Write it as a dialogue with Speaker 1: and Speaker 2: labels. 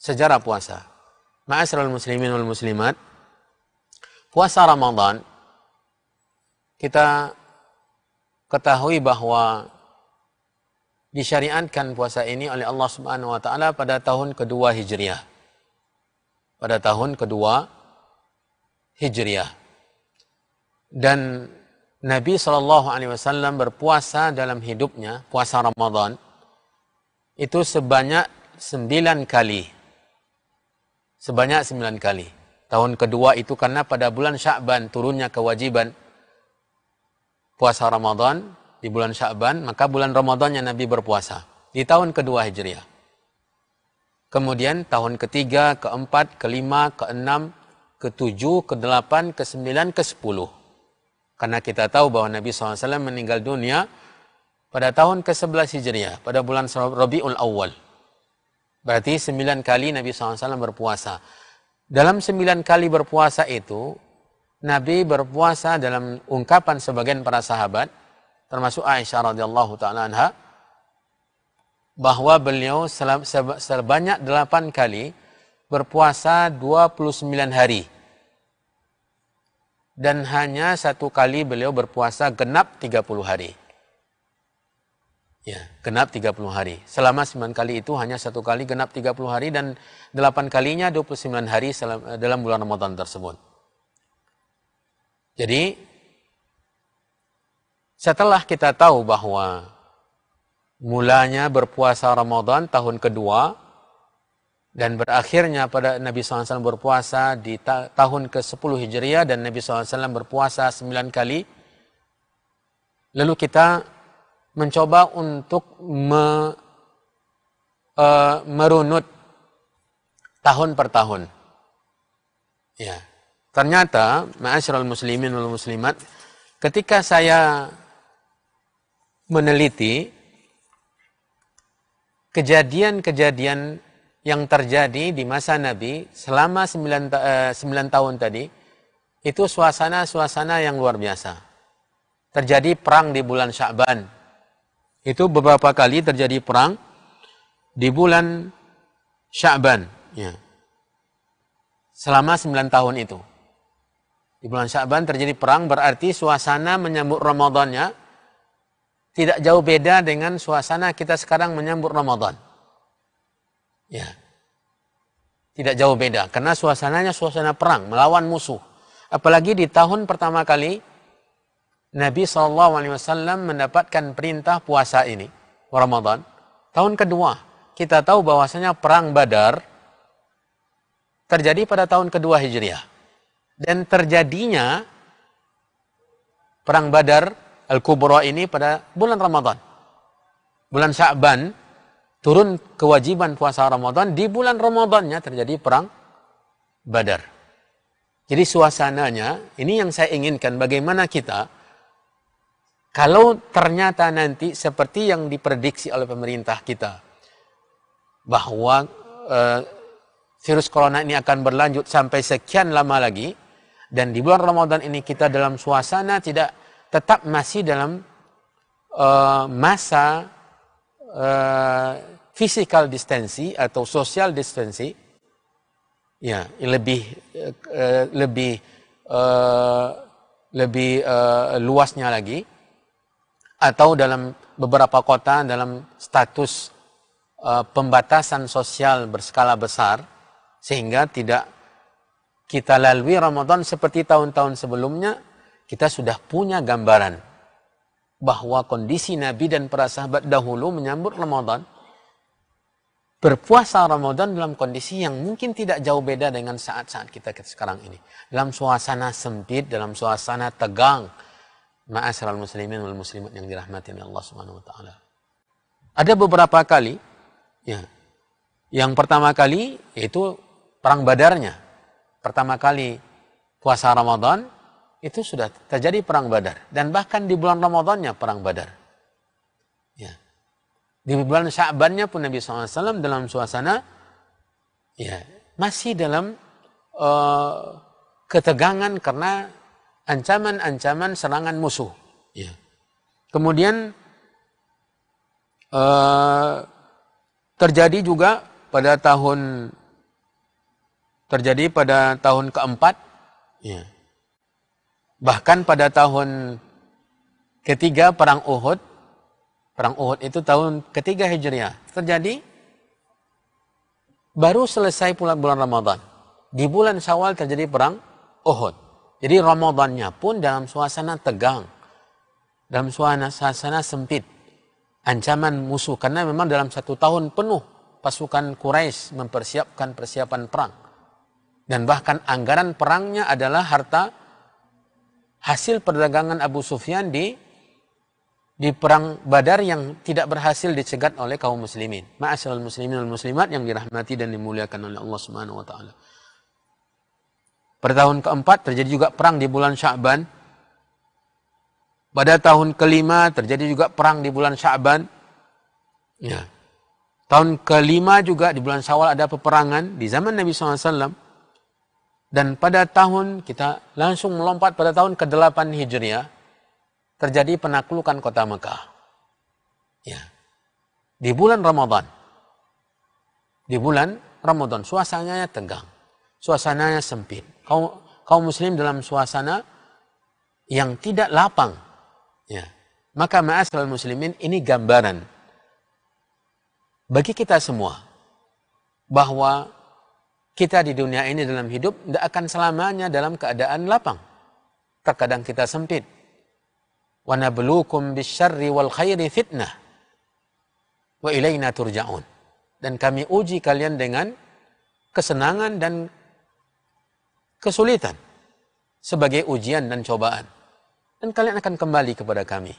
Speaker 1: sejarah puasa. Ma'asral muslimin wal muslimat, puasa Ramadan kita ketahui bahwa disyariatkan puasa ini oleh Allah Subhanahu wa taala pada tahun kedua Hijriah. Pada tahun kedua Hijriah. Dan Nabi Shallallahu alaihi wasallam berpuasa dalam hidupnya, puasa Ramadan itu sebanyak sembilan kali sebanyak sembilan kali. Tahun kedua itu karena pada bulan Sya'ban turunnya kewajiban puasa Ramadan di bulan Sya'ban, maka bulan Ramadannya Nabi berpuasa di tahun kedua Hijriah. Kemudian tahun ketiga, keempat, kelima, keenam, ketujuh, kedelapan, kesembilan, kesepuluh. Karena kita tahu bahwa Nabi SAW meninggal dunia pada tahun ke-11 Hijriah, pada bulan Rabiul Awal. Berarti sembilan kali Nabi SAW berpuasa. Dalam sembilan kali berpuasa itu, Nabi berpuasa dalam ungkapan sebagian para sahabat, termasuk Aisyah radhiyallahu taala anha, bahwa beliau sebanyak delapan kali berpuasa 29 hari dan hanya satu kali beliau berpuasa genap 30 hari. Ya, genap 30 hari. Selama 9 kali itu hanya satu kali genap 30 hari dan 8 kalinya 29 hari dalam bulan Ramadan tersebut. Jadi setelah kita tahu bahwa mulanya berpuasa Ramadan tahun kedua dan berakhirnya pada Nabi SAW berpuasa di ta tahun ke-10 Hijriah dan Nabi SAW berpuasa 9 kali. Lalu kita mencoba untuk me, e, merunut tahun per tahun. Ya. Ternyata, ma'asyiral muslimin wal muslimat, ketika saya meneliti kejadian-kejadian yang terjadi di masa Nabi selama 9, 9 e, tahun tadi, itu suasana-suasana yang luar biasa. Terjadi perang di bulan Sya'ban, itu beberapa kali terjadi perang di bulan Sya'ban ya. selama sembilan tahun itu di bulan Sya'ban terjadi perang berarti suasana menyambut Ramadannya tidak jauh beda dengan suasana kita sekarang menyambut Ramadan ya tidak jauh beda karena suasananya suasana perang melawan musuh apalagi di tahun pertama kali Nabi saw mendapatkan perintah puasa ini Ramadan tahun kedua kita tahu bahwasanya perang Badar terjadi pada tahun kedua Hijriah dan terjadinya perang Badar Al-Kubra ini pada bulan Ramadan bulan Sya'ban turun kewajiban puasa Ramadan di bulan Ramadannya terjadi perang Badar jadi suasananya ini yang saya inginkan bagaimana kita kalau ternyata nanti seperti yang diprediksi oleh pemerintah kita bahwa e, virus corona ini akan berlanjut sampai sekian lama lagi dan di bulan Ramadan ini kita dalam suasana tidak tetap masih dalam e, masa e, physical distancing atau social distancing ya lebih e, lebih e, lebih e, luasnya lagi atau dalam beberapa kota dalam status e, pembatasan sosial berskala besar sehingga tidak kita lalui Ramadan seperti tahun-tahun sebelumnya kita sudah punya gambaran bahwa kondisi Nabi dan para sahabat dahulu menyambut Ramadan berpuasa Ramadan dalam kondisi yang mungkin tidak jauh beda dengan saat-saat kita sekarang ini. Dalam suasana sempit, dalam suasana tegang, ma'asyiral muslimin wal muslimat yang dirahmati oleh Allah Subhanahu wa taala. Ada beberapa kali ya. Yang pertama kali itu perang Badarnya. Pertama kali puasa Ramadan itu sudah terjadi perang Badar dan bahkan di bulan Ramadannya perang Badar. Ya. Di bulan Sya'bannya pun Nabi SAW dalam suasana ya masih dalam uh, ketegangan karena ancaman-ancaman serangan musuh. Ya. Kemudian eh, terjadi juga pada tahun terjadi pada tahun keempat, ya. bahkan pada tahun ketiga perang Uhud. Perang Uhud itu tahun ketiga Hijriah terjadi baru selesai bulan bulan Ramadan. Di bulan Syawal terjadi perang Uhud. Jadi Ramadannya pun dalam suasana tegang, dalam suasana, suasana sempit, ancaman musuh. Karena memang dalam satu tahun penuh pasukan Quraisy mempersiapkan persiapan perang. Dan bahkan anggaran perangnya adalah harta hasil perdagangan Abu Sufyan di di perang Badar yang tidak berhasil dicegat oleh kaum muslimin. Ma'asyiral muslimin wal muslimat yang dirahmati dan dimuliakan oleh Allah Subhanahu wa taala. Pada tahun keempat terjadi juga perang di bulan Sya'ban. Pada tahun kelima terjadi juga perang di bulan Sya'ban. Ya. Tahun kelima juga di bulan Syawal ada peperangan di zaman Nabi SAW. Dan pada tahun kita langsung melompat pada tahun ke-8 Hijriah terjadi penaklukan kota Mekah. Ya. Di bulan Ramadan. Di bulan Ramadan suasananya tegang suasananya sempit. Kau kaum muslim dalam suasana yang tidak lapang. Ya. Maka ma'asral muslimin ini gambaran bagi kita semua bahwa kita di dunia ini dalam hidup tidak akan selamanya dalam keadaan lapang. Terkadang kita sempit. Wa nabluukum bisyarri wal khairi fitnah wa ilaina turja'un. Dan kami uji kalian dengan kesenangan dan kesulitan sebagai ujian dan cobaan. Dan kalian akan kembali kepada kami.